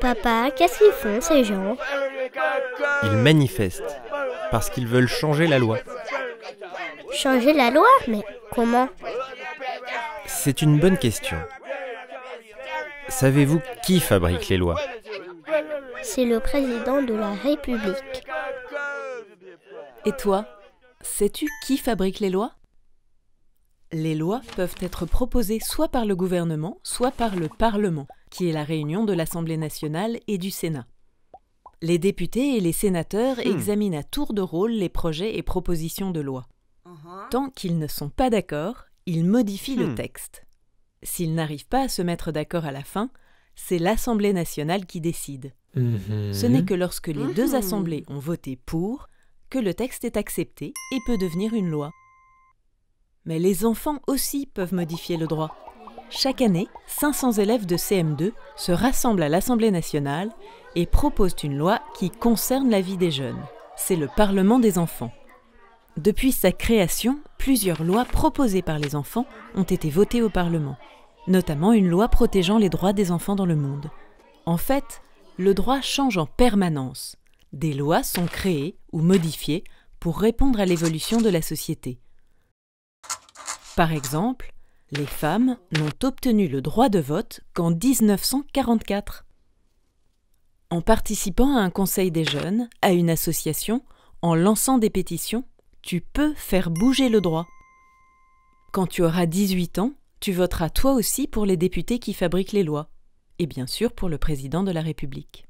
Papa, qu'est-ce qu'ils font ces gens Ils manifestent parce qu'ils veulent changer la loi. Changer la loi Mais comment C'est une bonne question. Savez-vous qui fabrique les lois C'est le président de la République. Et toi, sais-tu qui fabrique les lois les lois peuvent être proposées soit par le gouvernement, soit par le Parlement, qui est la réunion de l'Assemblée nationale et du Sénat. Les députés et les sénateurs hmm. examinent à tour de rôle les projets et propositions de loi. Uh-huh. Tant qu'ils ne sont pas d'accord, ils modifient le hmm. texte. S'ils n'arrivent pas à se mettre d'accord à la fin, c'est l'Assemblée nationale qui décide. Mhm. Ce n'est que lorsque les deux hmm. assemblées ont voté pour que le texte est accepté et peut devenir une loi. Mais les enfants aussi peuvent modifier le droit. Chaque année, 500 élèves de CM2 se rassemblent à l'Assemblée nationale et proposent une loi qui concerne la vie des jeunes. C'est le Parlement des enfants. Depuis sa création, plusieurs lois proposées par les enfants ont été votées au Parlement, notamment une loi protégeant les droits des enfants dans le monde. En fait, le droit change en permanence. Des lois sont créées ou modifiées pour répondre à l'évolution de la société. Par exemple, les femmes n'ont obtenu le droit de vote qu'en 1944. En participant à un conseil des jeunes, à une association, en lançant des pétitions, tu peux faire bouger le droit. Quand tu auras 18 ans, tu voteras toi aussi pour les députés qui fabriquent les lois, et bien sûr pour le président de la République.